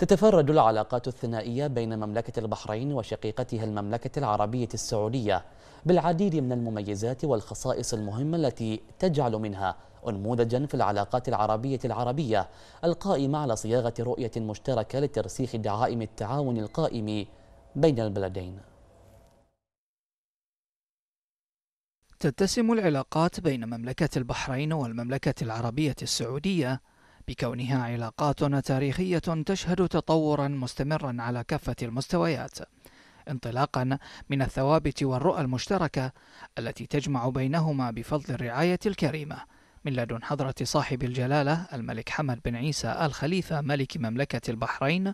تتفرد العلاقات الثنائية بين مملكة البحرين وشقيقتها المملكة العربية السعودية بالعديد من المميزات والخصائص المهمة التي تجعل منها أنموذجا في العلاقات العربية العربية القائمة على صياغة رؤية مشتركة لترسيخ دعائم التعاون القائم بين البلدين تتسم العلاقات بين مملكة البحرين والمملكة العربية السعودية بكونها علاقات تاريخية تشهد تطورا مستمرا على كافة المستويات انطلاقا من الثوابت والرؤى المشتركة التي تجمع بينهما بفضل الرعاية الكريمة من لدن حضرة صاحب الجلالة الملك حمد بن عيسى الخليفة ملك مملكة البحرين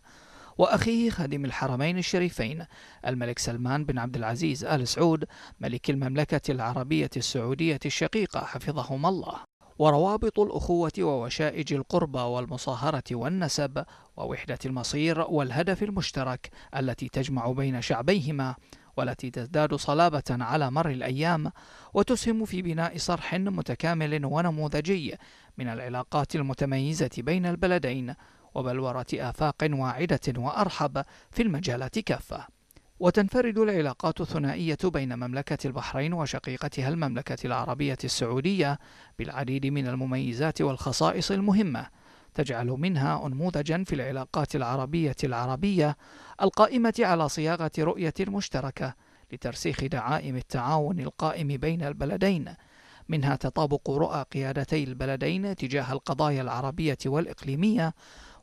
وأخيه خادم الحرمين الشريفين الملك سلمان بن عبد العزيز آل سعود ملك المملكة العربية السعودية الشقيقة حفظهما الله وروابط الأخوة ووشائج القربى والمصاهرة والنسب ووحدة المصير والهدف المشترك التي تجمع بين شعبيهما والتي تزداد صلابة على مر الأيام وتسهم في بناء صرح متكامل ونموذجي من العلاقات المتميزة بين البلدين وبلورة آفاق واعدة وأرحب في المجالات كافة وتنفرد العلاقات الثنائية بين مملكة البحرين وشقيقتها المملكة العربية السعودية بالعديد من المميزات والخصائص المهمة تجعل منها أنموذجا في العلاقات العربية العربية القائمة على صياغة رؤية مشتركة لترسيخ دعائم التعاون القائم بين البلدين منها تطابق رؤى قيادتي البلدين تجاه القضايا العربية والإقليمية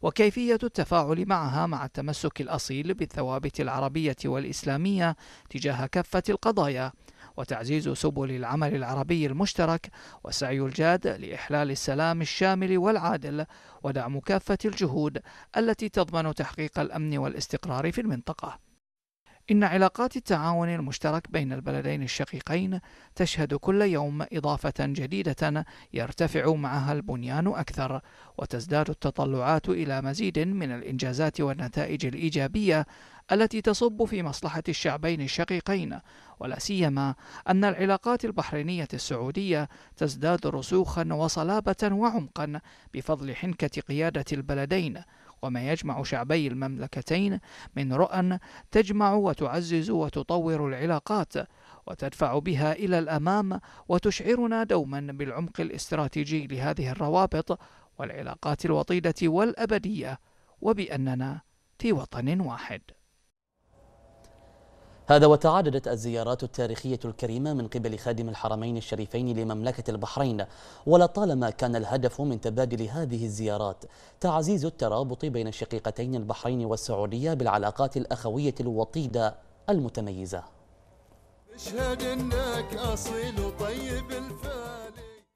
وكيفية التفاعل معها مع التمسك الأصيل بالثوابت العربية والإسلامية تجاه كافة القضايا وتعزيز سبل العمل العربي المشترك والسعي الجاد لإحلال السلام الشامل والعادل ودعم كافة الجهود التي تضمن تحقيق الأمن والاستقرار في المنطقة إن علاقات التعاون المشترك بين البلدين الشقيقين تشهد كل يوم إضافة جديدة يرتفع معها البنيان أكثر، وتزداد التطلعات إلى مزيد من الإنجازات والنتائج الإيجابية التي تصب في مصلحة الشعبين الشقيقين ولا سيما أن العلاقات البحرينية السعودية تزداد رسوخا وصلابة وعمقا بفضل حنكة قيادة البلدين وما يجمع شعبي المملكتين من رؤى تجمع وتعزز وتطور العلاقات وتدفع بها إلى الأمام وتشعرنا دوما بالعمق الاستراتيجي لهذه الروابط والعلاقات الوطيدة والأبدية وبأننا في وطن واحد هذا وتعددت الزيارات التاريخية الكريمة من قبل خادم الحرمين الشريفين لمملكة البحرين ولطالما كان الهدف من تبادل هذه الزيارات تعزيز الترابط بين شقيقتين البحرين والسعودية بالعلاقات الأخوية الوطيدة المتميزة اشهد انك اصيل وطيب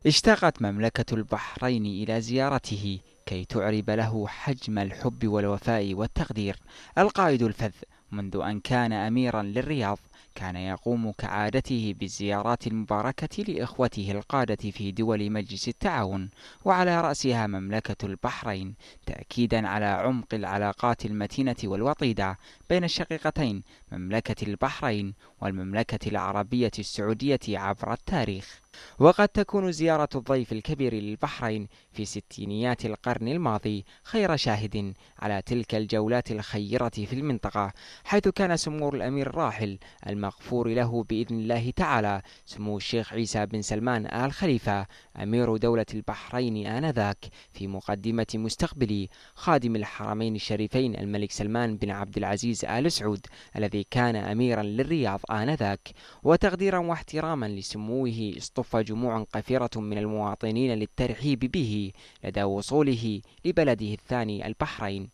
اشتاقت مملكة البحرين إلى زيارته كي تعرب له حجم الحب والوفاء والتقدير القائد الفذ منذ أن كان أميرا للرياض كان يقوم كعادته بالزيارات المباركة لإخوته القادة في دول مجلس التعاون وعلى رأسها مملكة البحرين تأكيدا على عمق العلاقات المتينة والوطيدة بين الشقيقتين مملكة البحرين والمملكة العربية السعودية عبر التاريخ وقد تكون زيارة الضيف الكبير للبحرين في ستينيات القرن الماضي خير شاهد على تلك الجولات الخيرة في المنطقة حيث كان سمو الأمير الراحل المغفور له بإذن الله تعالى سمو الشيخ عيسى بن سلمان آل خليفة أمير دولة البحرين آنذاك في مقدمة مستقبل خادم الحرمين الشريفين الملك سلمان بن عبد العزيز آل سعود الذي كان أميرا للرياض آنذاك وتقديرا واحتراما لسموه اصطفى صف جموع قفيرة من المواطنين للترحيب به لدى وصوله لبلده الثاني البحرين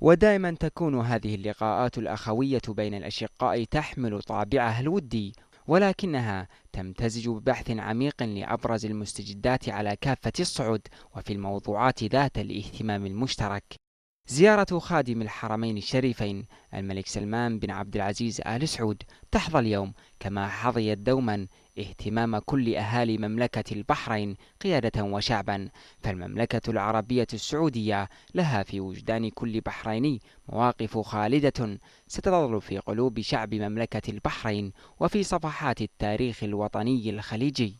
ودائما تكون هذه اللقاءات الأخوية بين الأشقاء تحمل طابعها الودي ولكنها تمتزج ببحث عميق لأبرز المستجدات على كافة الصعد وفي الموضوعات ذات الاهتمام المشترك زيارة خادم الحرمين الشريفين الملك سلمان بن عبد العزيز آل سعود تحظى اليوم كما حظيت دوما اهتمام كل أهالي مملكة البحرين قيادة وشعبا فالمملكة العربية السعودية لها في وجدان كل بحريني مواقف خالدة ستظل في قلوب شعب مملكة البحرين وفي صفحات التاريخ الوطني الخليجي